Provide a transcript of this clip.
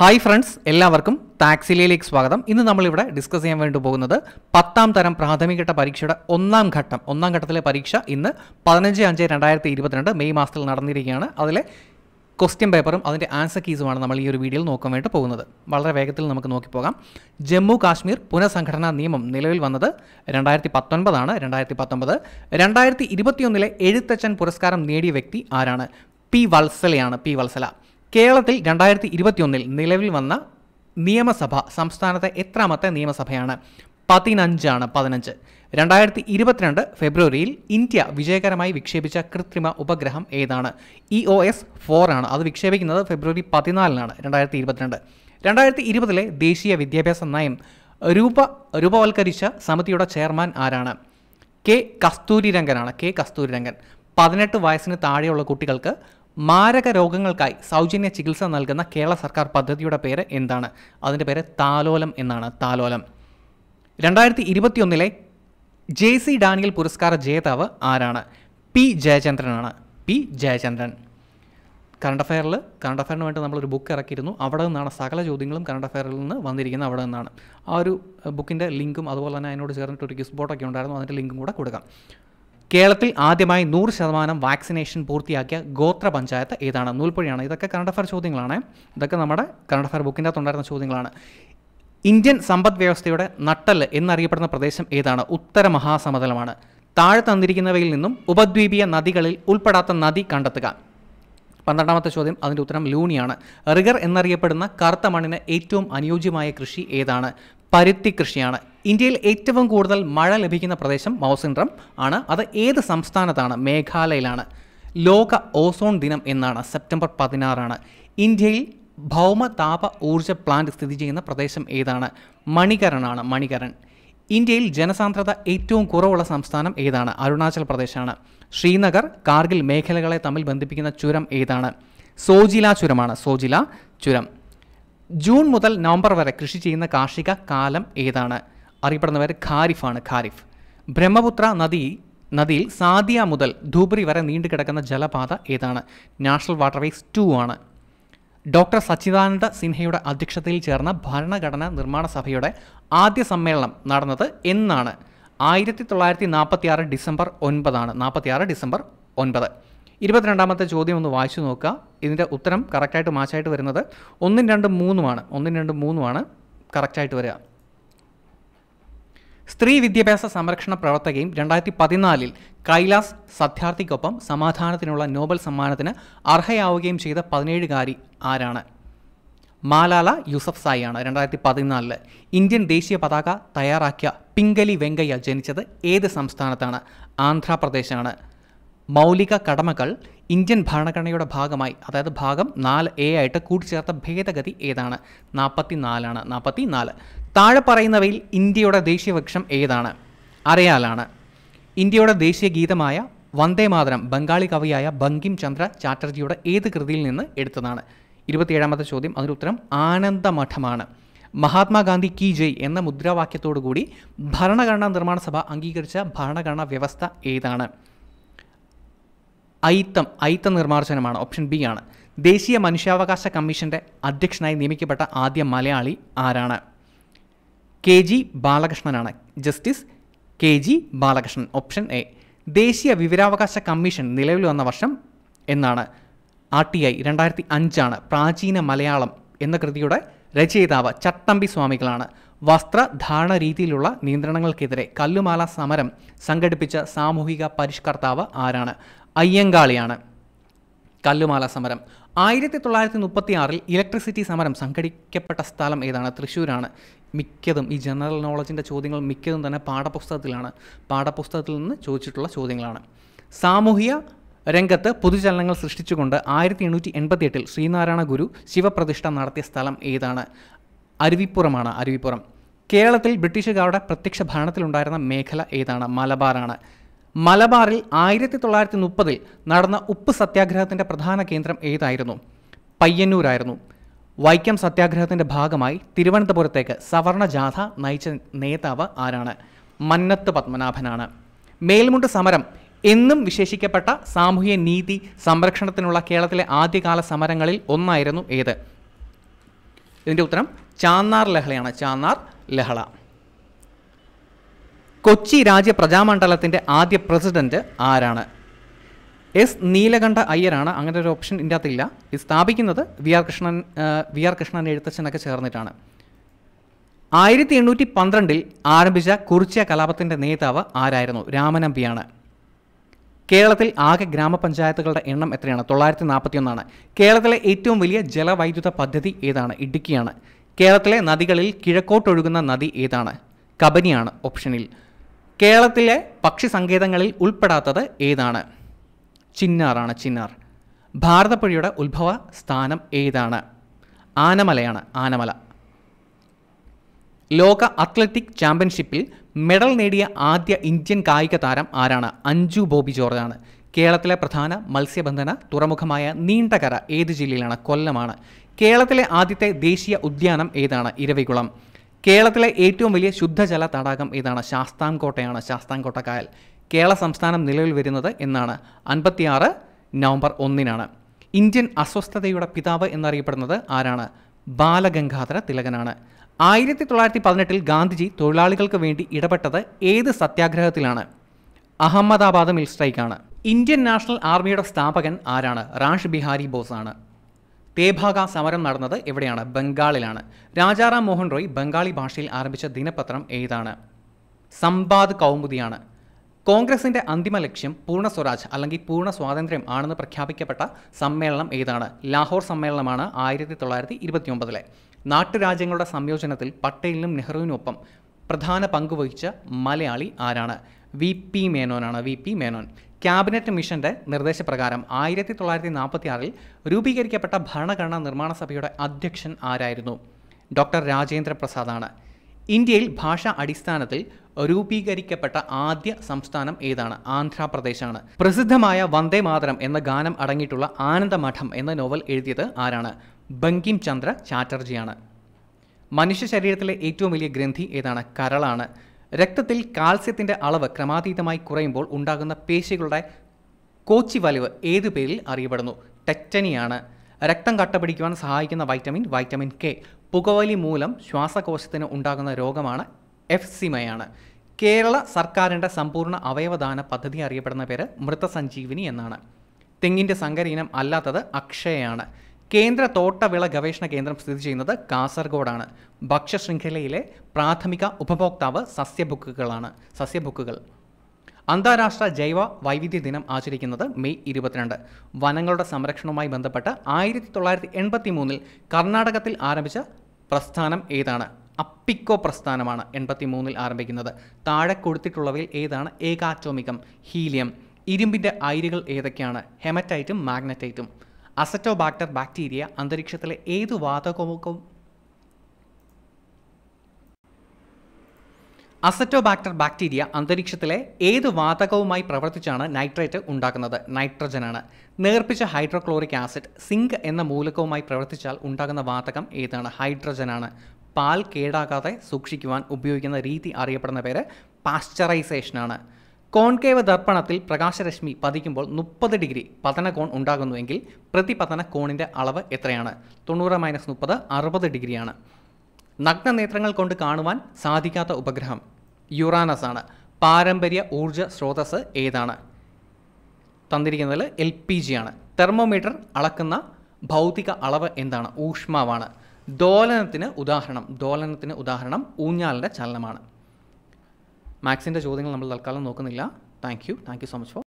hi friends എല്ലാവർക്കും താക്സിലയിലേക്ക് സ്വാഗതം ഇന്ന് നമ്മളിവിടെ ഡിസ്കസ് ചെയ്യാൻ വേണ്ടി പോകുന്നത് പത്താം തരം പ്രാഥമികഘട്ട പരീക്ഷയുടെ ഒന്നാം ഘട്ടം ഒന്നാം ഘട്ടത്തിലെ പരീക്ഷ ഇന്ന് പതിനഞ്ച് അഞ്ച് രണ്ടായിരത്തി ഇരുപത്തിരണ്ട് മെയ് മാസത്തിൽ നടന്നിരിക്കുകയാണ് അതിലെ ക്വസ്റ്റ്യൻ പേപ്പറും അതിൻ്റെ ആൻസർ കീസുമാണ് നമ്മൾ ഈ ഒരു വീഡിയോയിൽ നോക്കാൻ വേണ്ടി പോകുന്നത് വളരെ വേഗത്തിൽ നമുക്ക് നോക്കിപ്പോകാം ജമ്മു കാശ്മീർ പുനഃസംഘടനാ നിയമം നിലവിൽ വന്നത് രണ്ടായിരത്തി പത്തൊൻപതാണ് രണ്ടായിരത്തി പത്തൊൻപത് രണ്ടായിരത്തി ഇരുപത്തിയൊന്നിലെ എഴുത്തച്ഛൻ പുരസ്കാരം നേടിയ വ്യക്തി ആരാണ് പി വത്സലയാണ് പി വത്സല കേരളത്തിൽ രണ്ടായിരത്തി ഇരുപത്തിയൊന്നിൽ നിലവിൽ വന്ന നിയമസഭ സംസ്ഥാനത്തെ എത്രാമത്തെ നിയമസഭയാണ് പതിനഞ്ചാണ് പതിനഞ്ച് രണ്ടായിരത്തി ഇരുപത്തിരണ്ട് ഫെബ്രുവരിയിൽ ഇന്ത്യ വിജയകരമായി വിക്ഷേപിച്ച കൃത്രിമ ഉപഗ്രഹം ഏതാണ് ഇ ഒ എസ് ഫോർ ആണ് അത് വിക്ഷേപിക്കുന്നത് ഫെബ്രുവരി പതിനാലിനാണ് രണ്ടായിരത്തി ഇരുപത്തിരണ്ട് രണ്ടായിരത്തി ഇരുപതിലെ ദേശീയ വിദ്യാഭ്യാസ നയം രൂപ രൂപവൽക്കരിച്ച സമിതിയുടെ ചെയർമാൻ ആരാണ് കെ കസ്തൂരിരംഗനാണ് കെ കസ്തൂരിരംഗൻ പതിനെട്ട് വയസ്സിന് താഴെയുള്ള കുട്ടികൾക്ക് മാരക രോഗങ്ങൾക്കായി സൗജന്യ ചികിത്സ നൽകുന്ന കേരള സർക്കാർ പദ്ധതിയുടെ പേര് എന്താണ് അതിൻ്റെ പേര് താലോലം എന്നാണ് താലോലം രണ്ടായിരത്തി ഇരുപത്തിയൊന്നിലെ ജെ സി ഡാനിയൽ പുരസ്കാര ജേതാവ് ആരാണ് പി ജയചന്ദ്രനാണ് പി ജയചന്ദ്രൻ കറണ്ട് അഫയറിൽ കറണ്ട് അഫയറിന് വേണ്ടി നമ്മളൊരു ബുക്ക് ഇറക്കിയിരുന്നു അവിടെ നിന്നാണ് സകല ചോദ്യങ്ങളും കറണ്ട് അഫയറിൽ നിന്ന് വന്നിരിക്കുന്നത് അവിടെ നിന്നാണ് ആ ഒരു ബുക്കിൻ്റെ ലിങ്കും അതുപോലെ തന്നെ അതിനോട് ചേർന്നിട്ട് ഒരു കിസ് ബോട്ടൊക്കെ ഉണ്ടായിരുന്നു അതിൻ്റെ ലിങ്കും കൂടെ കൊടുക്കാം കേരളത്തിൽ ആദ്യമായി നൂറ് ശതമാനം വാക്സിനേഷൻ പൂർത്തിയാക്കിയ ഗോത്ര പഞ്ചായത്ത് ഏതാണ് നൂൽപ്പുഴയാണ് ഇതൊക്കെ കറണ്ട് അഫയർ ചോദ്യങ്ങളാണ് ഇതൊക്കെ നമ്മുടെ കറണ്ട് അഫയർ ബുക്കിൻ്റെ അകത്തുണ്ടായിരുന്ന ചോദ്യങ്ങളാണ് ഇന്ത്യൻ സമ്പദ് വ്യവസ്ഥയുടെ നട്ടല് എന്നറിയപ്പെടുന്ന പ്രദേശം ഏതാണ് ഉത്തര മഹാസമതലമാണ് താഴെ തന്നിരിക്കുന്നവയിൽ നിന്നും ഉപദ്വീപീയ നദികളിൽ ഉൾപ്പെടാത്ത നദി കണ്ടെത്തുക പന്ത്രണ്ടാമത്തെ ചോദ്യം അതിൻ്റെ ഉത്തരം ലൂണിയാണ് റിഗർ എന്നറിയപ്പെടുന്ന കറുത്ത മണ്ണിന് ഏറ്റവും അനുയോജ്യമായ കൃഷി ഏതാണ് പരുത്തി കൃഷിയാണ് ഇന്ത്യയിൽ ഏറ്റവും കൂടുതൽ മഴ ലഭിക്കുന്ന പ്രദേശം മൗസിൻഡ്രം ആണ് അത് ഏത് സംസ്ഥാനത്താണ് മേഘാലയയിലാണ് ലോക ഓസോൺ ദിനം എന്നാണ് സെപ്റ്റംബർ പതിനാറാണ് ഇന്ത്യയിൽ ഭൗമ താപ ഊർജ്ജ പ്ലാന്റ് സ്ഥിതി ചെയ്യുന്ന പ്രദേശം ഏതാണ് മണികരണാണ് മണികരൺ ഇന്ത്യയിൽ ജനസാന്ദ്രത ഏറ്റവും കുറവുള്ള സംസ്ഥാനം ഏതാണ് അരുണാചൽ പ്രദേശാണ് ശ്രീനഗർ കാർഗിൽ മേഖലകളെ തമ്മിൽ ബന്ധിപ്പിക്കുന്ന ചുരം ഏതാണ് സോജില ചുരമാണ് സോജില ചുരം ജൂൺ മുതൽ നവംബർ വരെ കൃഷി ചെയ്യുന്ന കാർഷിക കാലം ഏതാണ് അറിയപ്പെടുന്ന പേര് ഖാരിഫാണ് ഖാരിഫ് ബ്രഹ്മപുത്ര നദി നദിയിൽ സാദിയ മുതൽ ധൂബ്രി വരെ നീണ്ടു കിടക്കുന്ന ജലപാത ഏതാണ് നാഷണൽ വാട്ടർവേസ് ടു ആണ് ഡോക്ടർ സച്ചിദാനന്ദ സിൻഹയുടെ അധ്യക്ഷതയിൽ ചേർന്ന ഭരണഘടനാ നിർമ്മാണ സഭയുടെ ആദ്യ സമ്മേളനം നടന്നത് എന്നാണ് ആയിരത്തി തൊള്ളായിരത്തി നാൽപ്പത്തി ആറ് ഡിസംബർ ഒൻപതാണ് നാൽപ്പത്തി ആറ് ഡിസംബർ ഒൻപത് ഇരുപത്തിരണ്ടാമത്തെ ചോദ്യം ഒന്ന് വായിച്ചു നോക്കുക ഇതിൻ്റെ ഉത്തരം കറക്റ്റായിട്ട് മാച്ചായിട്ട് വരുന്നത് ഒന്നും രണ്ടും മൂന്നുമാണ് ഒന്നും രണ്ടും മൂന്നുമാണ് കറക്റ്റായിട്ട് വരിക സ്ത്രീ വിദ്യാഭ്യാസ സംരക്ഷണ പ്രവർത്തകയും രണ്ടായിരത്തി പതിനാലിൽ കൈലാസ് സത്യാർത്ഥിക്കൊപ്പം സമാധാനത്തിനുള്ള നോബൽ സമ്മാനത്തിന് അർഹയാവുകയും ചെയ്ത പതിനേഴുകാരി ആരാണ് മാലാല യൂസഫ് സായിയാണ് ആണ് രണ്ടായിരത്തി പതിനാലില് ഇന്ത്യൻ ദേശീയ പതാക തയ്യാറാക്കിയ പിങ്കലി വെങ്കയ്യ ജനിച്ചത് ഏത് സംസ്ഥാനത്താണ് ആന്ധ്രാപ്രദേശാണ് മൗലിക കടമകൾ ഇന്ത്യൻ ഭരണഘടനയുടെ ഭാഗമായി അതായത് ഭാഗം നാല് എ ആയിട്ട് കൂട്ടിച്ചേർത്ത ഭേദഗതി ഏതാണ് നാൽപ്പത്തി നാലാണ് നാൽപ്പത്തി നാല് താഴെ പറയുന്നവയിൽ ഇന്ത്യയുടെ ദേശീയവൃക്ഷം ഏതാണ് അറിയാലാണ് ഇന്ത്യയുടെ ദേശീയ ഗീതമായ വന്ദേ മാതരം ബംഗാളി കവിയായ ബങ്കിം ചന്ദ്ര ചാറ്റർജിയുടെ ഏത് കൃതിയിൽ നിന്ന് എടുത്തതാണ് ഇരുപത്തിയേഴാമത്തെ ചോദ്യം അതിന് ഉത്തരം ആനന്ദമഠമാണ് മഹാത്മാഗാന്ധി കി ജയ് എന്ന മുദ്രാവാക്യത്തോടുകൂടി ഭരണഘടനാ നിർമ്മാണ സഭ അംഗീകരിച്ച ഭരണഘടനാ വ്യവസ്ഥ ഏതാണ് ഐത്തം ഐത്ത നിർമ്മാർജ്ജനമാണ് ഓപ്ഷൻ ബി ആണ് ദേശീയ മനുഷ്യാവകാശ കമ്മീഷന്റെ അധ്യക്ഷനായി നിയമിക്കപ്പെട്ട ആദ്യ മലയാളി ആരാണ് കെ ജി ബാലകൃഷ്ണനാണ് justice K G Balakrishnan option A ദേശീയ വിവരാവകാശ കമ്മീഷൻ നിലവിൽ വന്ന വർഷം എന്നാണ് ആർ ടി ഐ രണ്ടായിരത്തി അഞ്ചാണ് പ്രാചീന മലയാളം എന്ന കൃതിയുടെ രചയിതാവ് ചട്ടമ്പി സ്വാമികളാണ് വസ്ത്രധാരണ രീതിയിലുള്ള നിയന്ത്രണങ്ങൾക്കെതിരെ കല്ലുമാല സമരം സംഘടിപ്പിച്ച സാമൂഹിക പരിഷ്കർത്താവ് ആരാണ് അയ്യങ്കാളിയാണ് കല്ലുമാല സമരം ആയിരത്തി തൊള്ളായിരത്തി മുപ്പത്തി ആറിൽ ഇലക്ട്രിസിറ്റി സമരം സംഘടിക്കപ്പെട്ട സ്ഥലം ഏതാണ് തൃശ്ശൂരാണ് മിക്കതും ഈ ജനറൽ നോളജിൻ്റെ ചോദ്യങ്ങൾ മിക്കതും തന്നെ പാഠപുസ്തകത്തിലാണ് പാഠപുസ്തകത്തിൽ നിന്ന് ചോദിച്ചിട്ടുള്ള ചോദ്യങ്ങളാണ് സാമൂഹിക രംഗത്ത് പൊതുചലനങ്ങൾ സൃഷ്ടിച്ചുകൊണ്ട് ആയിരത്തി എണ്ണൂറ്റി എൺപത്തി എട്ടിൽ ശ്രീനാരായണ ഗുരു ശിവപ്രതിഷ്ഠ നടത്തിയ സ്ഥലം ഏതാണ് അരുവിപ്പുറമാണ് അരുവിപ്പുറം കേരളത്തിൽ ബ്രിട്ടീഷുകാരുടെ പ്രത്യക്ഷ ഭരണത്തിലുണ്ടായിരുന്ന മേഖല ഏതാണ് മലബാറാണ് മലബാറിൽ ആയിരത്തി തൊള്ളായിരത്തി മുപ്പതിൽ നടന്ന ഉപ്പ് സത്യാഗ്രഹത്തിൻ്റെ പ്രധാന കേന്ദ്രം ഏതായിരുന്നു പയ്യന്നൂരായിരുന്നു വൈക്കം സത്യാഗ്രഹത്തിൻ്റെ ഭാഗമായി തിരുവനന്തപുരത്തേക്ക് സവർണ ജാഥ നയിച്ച നേതാവ് ആരാണ് മന്നത്ത് പത്മനാഭനാണ് മേൽമുണ്ട് സമരം എന്നും വിശേഷിക്കപ്പെട്ട സാമൂഹ്യ നീതി സംരക്ഷണത്തിനുള്ള കേരളത്തിലെ ആദ്യകാല സമരങ്ങളിൽ ഒന്നായിരുന്നു ഏത് ഇതിൻ്റെ ഉത്തരം ചാന്നാർ ലഹളയാണ് ചാന്നാർ ലഹള കൊച്ചി രാജ്യ പ്രജാമണ്ഡലത്തിൻ്റെ ആദ്യ പ്രസിഡന്റ് ആരാണ് എസ് നീലകണ്ഠ അയ്യരാണ് അങ്ങനെ ഒരു ഓപ്ഷൻ ഇതിൻ്റെ അകത്തില്ല ഇത് സ്ഥാപിക്കുന്നത് V R Krishnan V R Krishnan എഴുത്തച്ഛനൊക്കെ ചേർന്നിട്ടാണ് ആയിരത്തി എണ്ണൂറ്റി പന്ത്രണ്ടിൽ ആരംഭിച്ച കുറിച്യ കലാപത്തിൻ്റെ നേതാവ് ആരായിരുന്നു രാമനമ്പിയാണ് കേരളത്തിൽ ആകെ ഗ്രാമപഞ്ചായത്തുകളുടെ എണ്ണം എത്രയാണ് തൊള്ളായിരത്തി നാൽപ്പത്തിയൊന്നാണ് കേരളത്തിലെ ഏറ്റവും വലിയ ജലവൈദ്യുത പദ്ധതി ഏതാണ് ഇടുക്കിയാണ് കേരളത്തിലെ നദികളിൽ കിഴക്കോട്ടൊഴുകുന്ന നദി ഏതാണ് കബനിയാണ് ഓപ്ഷനിൽ കേരളത്തിലെ പക്ഷി സങ്കേതങ്ങളിൽ ഉൾപ്പെടാത്തത് ഏതാണ് ചിന്നാറാണ് ചിന്നാർ ഭാരതപ്പുഴയുടെ ഉത്ഭവ സ്ഥാനം ഏതാണ് ആനമലയാണ് ആനമല ലോക അത്ലറ്റിക് ചാമ്പ്യൻഷിപ്പിൽ മെഡൽ നേടിയ ആദ്യ ഇന്ത്യൻ കായിക താരം ആരാണ് അഞ്ജു ബോബി ജോർജാണ് കേരളത്തിലെ പ്രധാന മത്സ്യബന്ധന തുറമുഖമായ നീണ്ടകര ഏത് ജില്ലയിലാണ് കൊല്ലമാണ് കേരളത്തിലെ ആദ്യത്തെ ദേശീയ ഉദ്യാനം ഏതാണ് ഇരവികുളം കേരളത്തിലെ ഏറ്റവും വലിയ ശുദ്ധജല തടാകം ഏതാണ് ശാസ്താംകോട്ടയാണ് ശാസ്താംകോട്ട കായൽ കേരള സംസ്ഥാനം നിലവിൽ വരുന്നത് എന്നാണ് അൻപത്തിയാറ് നവംബർ ഒന്നിനാണ് ഇന്ത്യൻ അസ്വസ്ഥതയുടെ പിതാവ് എന്നറിയപ്പെടുന്നത് ആരാണ് ബാലഗംഗാധര തിലകനാണ് ആയിരത്തി തൊള്ളായിരത്തി പതിനെട്ടിൽ ഗാന്ധിജി തൊഴിലാളികൾക്ക് വേണ്ടി ഇടപെട്ടത് ഏത് സത്യാഗ്രഹത്തിലാണ് അഹമ്മദാബാദ് മിൽ സ്ട്രൈക്കാണ് ഇന്ത്യൻ നാഷണൽ ആർമിയുടെ സ്ഥാപകൻ ആരാണ് റാഷ് ബിഹാരി ബോസ് ആണ് തേഭാഗ സമരം നടന്നത് എവിടെയാണ് ബംഗാളിലാണ് രാജാറാം മോഹൻ റോയ് ബംഗാളി ഭാഷയിൽ ആരംഭിച്ച ദിനപത്രം ഏതാണ് സംബാദ് കൗമുദിയാണ് കോൺഗ്രസിന്റെ അന്തിമ ലക്ഷ്യം പൂർണ്ണ സ്വരാജ് അല്ലെങ്കിൽ പൂർണ്ണ സ്വാതന്ത്ര്യം ആണെന്ന് പ്രഖ്യാപിക്കപ്പെട്ട സമ്മേളനം ഏതാണ് ലാഹോർ സമ്മേളനമാണ് ആയിരത്തി തൊള്ളായിരത്തി ഇരുപത്തിയൊമ്പതിലെ നാട്ടുരാജ്യങ്ങളുടെ സംയോജനത്തിൽ പട്ടേലിനും നെഹ്റുവിനുമൊപ്പം പ്രധാന പങ്കുവഹിച്ച മലയാളി ആരാണ് വി പി മേനോനാണ് വി പി മേനോൻ ക്യാബിനറ്റ് മിഷന്റെ നിർദ്ദേശപ്രകാരം ആയിരത്തി തൊള്ളായിരത്തി നാൽപ്പത്തി ആറിൽ രൂപീകരിക്കപ്പെട്ട ഭരണഘടനാ നിർമ്മാണ സഭയുടെ അധ്യക്ഷൻ ആരായിരുന്നു ഡോക്ടർ രാജേന്ദ്ര പ്രസാദാണ് ഇന്ത്യയിൽ ഭാഷാ അടിസ്ഥാനത്തിൽ രൂപീകരിക്കപ്പെട്ട ആദ്യ സംസ്ഥാനം ഏതാണ് ആന്ധ്രാപ്രദേശാണ് പ്രസിദ്ധമായ വന്ദേ മാതരം എന്ന ഗാനം അടങ്ങിയിട്ടുള്ള ആനന്ദമഠം എന്ന നോവൽ എഴുതിയത് ആരാണ് ബങ്കിം ചന്ദ്ര ചാറ്റർജിയാണ് മനുഷ്യ ശരീരത്തിലെ ഏറ്റവും വലിയ ഗ്രന്ഥി ഏതാണ് കരളാണ് രക്തത്തിൽ കാൽസ്യത്തിൻ്റെ അളവ് ക്രമാതീതമായി കുറയുമ്പോൾ ഉണ്ടാകുന്ന പേശികളുടെ കോച്ചി വലിവ് ഏതു പേരിൽ അറിയപ്പെടുന്നു ടെക്റ്റനിയാണ് രക്തം കട്ടപിടിക്കുവാൻ സഹായിക്കുന്ന വൈറ്റമിൻ വൈറ്റമിൻ കെ പുകവലി മൂലം ശ്വാസകോശത്തിന് ഉണ്ടാകുന്ന രോഗമാണ് സിമയാണ് കേരള സർക്കാരിൻ്റെ സമ്പൂർണ്ണ അവയവദാന പദ്ധതി അറിയപ്പെടുന്ന പേര് മൃതസഞ്ജീവിനി എന്നാണ് തെങ്ങിൻ്റെ സങ്കരീനം അല്ലാത്തത് അക്ഷയാണ് കേന്ദ്ര തോട്ടവിള ഗവേഷണ കേന്ദ്രം സ്ഥിതി ചെയ്യുന്നത് കാസർഗോഡാണ് ഭക്ഷ്യശൃംഖലയിലെ പ്രാഥമിക ഉപഭോക്താവ് സസ്യബുക്കുകളാണ് സസ്യബുക്കുകൾ അന്താരാഷ്ട്ര ജൈവ വൈവിധ്യ ദിനം ആചരിക്കുന്നത് മെയ് ഇരുപത്തിരണ്ട് വനങ്ങളുടെ സംരക്ഷണവുമായി ബന്ധപ്പെട്ട് ആയിരത്തി തൊള്ളായിരത്തി എൺപത്തി മൂന്നിൽ കർണാടകത്തിൽ ആരംഭിച്ച പ്രസ്ഥാനം ഏതാണ് അപ്പിക്കോ പ്രസ്ഥാനമാണ് എൺപത്തി മൂന്നിൽ ആരംഭിക്കുന്നത് താഴെ കൊടുത്തിട്ടുള്ളവയിൽ ഏതാണ് ഏകാറ്റോമികം ഹീലിയം ഇരുമ്പിൻ്റെ അയിരുകൾ ഏതൊക്കെയാണ് ഹെമറ്റൈറ്റും മാഗ്നറ്റൈറ്റും അസറ്റോബാക്ടർ ബാക്ടീരിയ അന്തരീക്ഷത്തിലെ ഏതു വാതകവും അസറ്റോബാക്ടർ ബാക്ടീരിയ അന്തരീക്ഷത്തിലെ ഏത് വാതകവുമായി പ്രവർത്തിച്ചാണ് നൈട്രേറ്റ് ഉണ്ടാക്കുന്നത് നൈട്രജനാണ് നേർപ്പിച്ച ഹൈഡ്രോക്ലോറിക് ആസിഡ് സിങ്ക് എന്ന മൂലകവുമായി പ്രവർത്തിച്ചാൽ ഉണ്ടാകുന്ന വാതകം ഏതാണ് ഹൈഡ്രജനാണ് പാൽ കേടാകാതെ സൂക്ഷിക്കുവാൻ ഉപയോഗിക്കുന്ന രീതി അറിയപ്പെടുന്ന പേര് പാസ്ചറൈസേഷനാണ് കോൺകേവ് ദർപ്പണത്തിൽ പ്രകാശരശ്മി പതിക്കുമ്പോൾ മുപ്പത് ഡിഗ്രി പതനകോൺ ഉണ്ടാകുന്നുവെങ്കിൽ പ്രതിപതന കോണിൻ്റെ അളവ് എത്രയാണ് തൊണ്ണൂറ് മൈനസ് മുപ്പത് അറുപത് ഡിഗ്രിയാണ് നഗ്ന നേത്രങ്ങൾ കൊണ്ട് കാണുവാൻ സാധിക്കാത്ത ഉപഗ്രഹം യുറാനസ് ആണ് പാരമ്പര്യ ഊർജ സ്രോതസ് ഏതാണ് തന്നിരിക്കുന്നതിൽ എൽ പി ജി ആണ് തെർമോമീറ്റർ അളക്കുന്ന ഭൗതിക അളവ് എന്താണ് ഊഷ്മാവാണ് ദോലനത്തിന് ഉദാഹരണം ദോലനത്തിന് ഉദാഹരണം ഊഞ്ഞാലിൻ്റെ ചലനമാണ് മാക്സിൻ്റെ ചോദ്യങ്ങൾ നമ്മൾ തൽക്കാലം നോക്കുന്നില്ല thank you thank you so much four